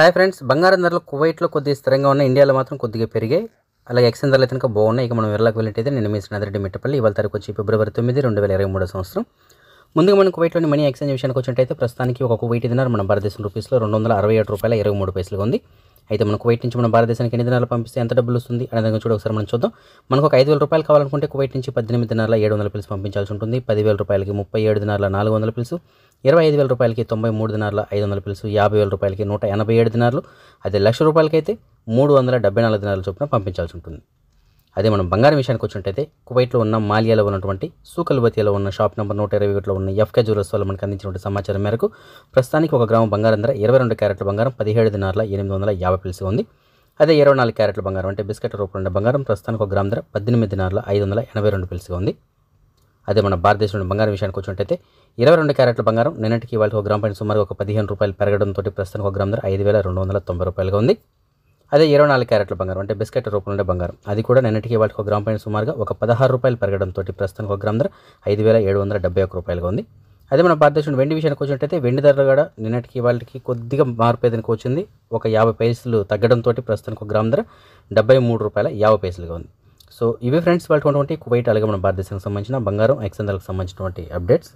hi friends బంగారం ధరలు కువైట్లో కొద్దిగా స్థిరంగా ఉన్నాయి ఇండియాలో మాత్రం కొద్దిగా పెరిగాయి అలాగే ఎక్సెన్ ధరలు అయితే బాగున్నాయి ఇక మనం వెళ్ళకు వెళ్ళేటైతే నేను మీ శ్రీనాథరెడ్డి మిట్టపల్లి ఇవాళ తరకు వచ్చి ఫిబ్రవరి తొమ్మిది రెండు వేల ఇరవై మూడో సంవత్సరం ముందుగా మనం కువైట్లోని మనీ ఎక్స్చేంజ్ విషయానికి వచ్చినట్టయితే ప్రస్తుతానికి ఒక కువైట్ దినారు మన భారతదేశం రూపీస్లో రెండు వందల అరవై ఏడు రూపాయల ఇరవై మూడు పైసలుగా ఉంది అయితే మనం వైట్ నుంచి మన భారతదేశానికి ఎన్ని దినాలు పంపిస్తే ఎంత డబ్బులు వస్తుంది అనే దాని గురించి ఒకసారి మనం చూద్దాం మనకు ఒక ఐదు వేల రూపాయలు కావాలనుకుంటే కువైట్ నుంచి పద్దెనిమిది దినాల ఏడు వందల పిలుసు పంపించాల్సి ఉంటుంది పదివేల రూపాయలకి ముప్పై ఏడు దినాల నాలుగు వందల పిలుసు ఇరవై ఐదు వేల రూపాయలకి తొంభై మూడు దినాల ఐదు వందల పిలుసు యాభై వేల రూపాయలకి నూట ఎనభై ఏడు దినాలు అదే లక్ష రూపాయలకైతే మూడు వందల డెబ్బై నాలుగు దినాల చొప్పున పంపించాల్సి ఉంటుంది అదే మనం బంగారం విషయానికి వచ్చినట్టయితే కువైట్లో ఉన్న మాలియాలో ఉన్నటువంటి సూకల్బతియాలో ఉన్న షాప్ నెంబర్ నూట ఇరవై ఒకటిలో ఉన్న ఎఫ్కే జ్యువెలర్స్ వల్ల మనకు అందించినటువంటి సమాచారం మేరకు ప్రస్తుతానికి ఒక గ్రామం బంగారం ధర ఇరవై రెండు క్యారెట్ల బంగారం పదిహేడు దినార్ల ఎనిమిది వందల యాభై పిలిసి ఉంది అదే ఇరవై నాలుగు క్యారెట్ల బంగారం అంటే బిస్కెట్ రూపంలో బంగారం ప్రస్తుతానికి ఒక గ్రామం ధర పద్దెనిమిది దినార్ల ఐదు వందల ఎనభై రెండు పిలిసి ఉంది అదే మన భారతదేశంలోని బంగారం విషయానికి వచ్చినట్టయితే ఇరవై రెండు క్యారెట్ల బంగారం నిన్నటికి వాళ్ళకి ఒక గ్రామ పైన సుమారు ఒక పదిహేను రూపాయలు పెరగడంతో ప్రస్తుతానికి ఒక గ్రామం ధర ఐదు వేల రెండు వందల తొంభై రూపాయలుగా ఉంది అదే ఇరవై నాలుగు క్యారెట్ల బంగారం అంటే బిస్కెట్ రూపంలో బంగారం అది కూడా నిన్నటికి వాటికి ఒక గ్రామ్ పైన సుమారుగా ఒక పదహారు రూపాయలు పెరగడంతో ప్రస్తుతానికి ఒక గ్రామ్ ధర ఐదు వేల ఏడు వందల డెబ్బై ఒక రూపాయలుగా ఉంది అదే మన భారతదేశం వెండి విషయానికి వచ్చినట్టయితే వెండి ధరలు కూడా నిన్నటికి వాళ్ళకి కొద్దిగా మార్పు ఎదురుకు వచ్చింది ఒక యాభై పైసలు తగ్గడంతో ప్రస్తుతానికి ఒక గ్రామ్ ధర డెబ్బై మూడు రూపాయల యాభై పైసలుగా ఉంది సో ఇవి ఫ్రెండ్స్ వాళ్ళకి ఉన్నటువంటి కువైట్ అలాగే మన భారతదేశానికి సంబంధించిన బంగారం ఎక్సెందర్లకు సంబంధించినటువంటి అప్డేట్స్